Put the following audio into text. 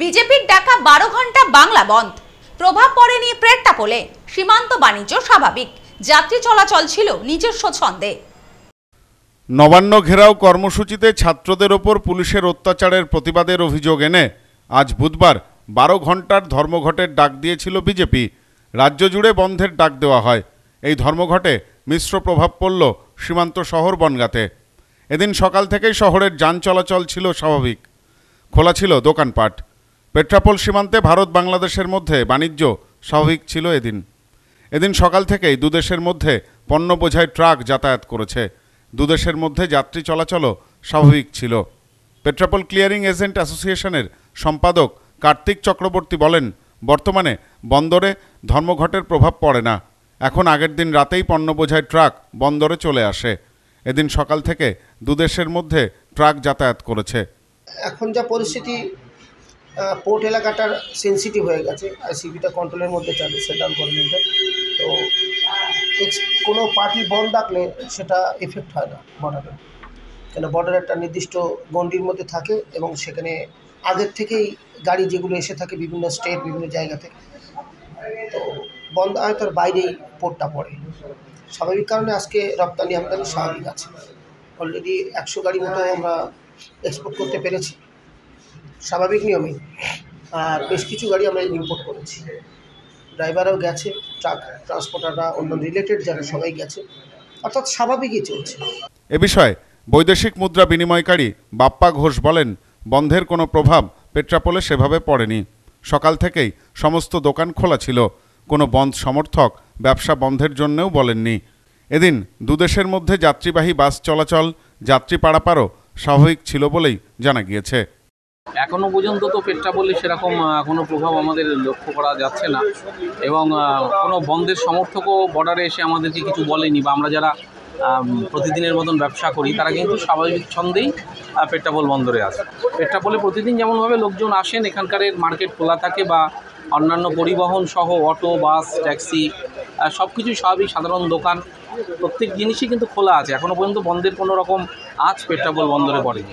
বিজেপির ডাকা বারো ঘন্টা বাংলা বন্ধ প্রভাব পড়েনি পোলে সীমান্ত বাণিজ্য স্বাভাবিক যাত্রী চলাচল ছিল নিজস্ব ছন্দে নবান্ন ঘেরাও কর্মসূচিতে ছাত্রদের ওপর পুলিশের অত্যাচারের প্রতিবাদের অভিযোগ এনে আজ বুধবার বারো ঘন্টার ধর্মঘটের ডাক দিয়েছিল বিজেপি রাজ্য জুড়ে বন্ধের ডাক দেওয়া হয় এই ধর্মঘটে মিশ্র প্রভাব পড়ল সীমান্ত শহর বনগাতে এদিন সকাল থেকেই শহরের যান চলাচল ছিল স্বাভাবিক খোলা ছিল দোকানপাট পেট্রাপোল সীমান্তে ভারত বাংলাদেশের মধ্যে বাণিজ্য স্বাভাবিক ছিল এদিন এদিন সকাল থেকেই দুদেশের মধ্যে পণ্য বোঝাই ট্রাক যাতায়াত করেছে দুদেশের মধ্যে যাত্রী চলাচলও স্বাভাবিক ছিল পেট্রাপোল ক্লিয়ারিং এজেন্ট অ্যাসোসিয়েশনের সম্পাদক কার্তিক চক্রবর্তী বলেন বর্তমানে বন্দরে ধর্মঘটের প্রভাব পড়ে না এখন আগের দিন রাতেই পণ্য বোঝাই ট্রাক বন্দরে চলে আসে এদিন সকাল থেকে দুদেশের মধ্যে ট্রাক যাতায়াত করেছে এখন যা পরিস্থিতি পোর্ট এলাকাটার সেন্সিটিভ হয়ে গেছে আর সিভিটা কন্ট্রোলের মধ্যে চলে সেন্ট্রাল গভর্নমেন্টের তো কোনো পার্টি বন্ধ ডাকলে সেটা এফেক্ট হয় না বর্ডারে কেন বর্ডার একটা নির্দিষ্ট গণ্ডির মধ্যে থাকে এবং সেখানে আগের থেকেই গাড়ি যেগুলো এসে থাকে বিভিন্ন স্টেট বিভিন্ন জায়গা থেকে তো বন্ধ হয় তার বাইরেই পোর্টটা পড়ে স্বাভাবিক কারণে আজকে রপ্তানি আমদানি স্বাভাবিক আছে অলরেডি একশো গাড়ি মতো আমরা এক্সপোর্ট করতে পেরেছি স্বাভাবিক নিয়মে আর বেশ কিছু গাড়ি আমরা ইম্পোর্ট করেছি ড্রাইভারও গেছে ট্রাক ট্রান্সপোর্টাররা অন্য রিলেটেড যারা সবাই গেছে অর্থাৎ স্বাভাবিকই চলছে এ বিষয়ে বৈদেশিক মুদ্রা বিনিময়কারী বাপ্পা ঘোষ বলেন বন্ধের কোনো প্রভাব পেট্রাপোলে সেভাবে পড়েনি সকাল থেকেই সমস্ত দোকান খোলা ছিল কোনো বন্ধ সমর্থক ব্যবসা বন্ধের জন্যও বলেননি এদিন দুদেশের মধ্যে যাত্রীবাহী বাস চলাচল যাত্রী পারাপারও স্বাভাবিক ছিল বলেই জানা গিয়েছে এখনও পর্যন্ত তো পেট্রা বললে সেরকম কোনো প্রভাব আমাদের লক্ষ্য করা যাচ্ছে না এবং কোনো বন্ধের সমর্থকও বর্ডারে এসে আমাদেরকে কিছু বলেনি বা আমরা যারা প্রতিদিনের মতন ব্যবসা করি তারা কিন্তু স্বাভাবিক ছন্দেই পেট্রাপোল বন্দরে আসে পেট্রাপোলে প্রতিদিন যেমনভাবে লোকজন আসেন এখানকারের মার্কেট খোলা থাকে বা অন্যান্য পরিবহন সহ অটো বাস ট্যাক্সি সব কিছু স্বাভাবিক সাধারণ দোকান প্রত্যেক জিনিসই কিন্তু খোলা আছে এখনও পর্যন্ত বন্ধের কোনো রকম আজ পেট্রাপোল বন্দরে পড়েনি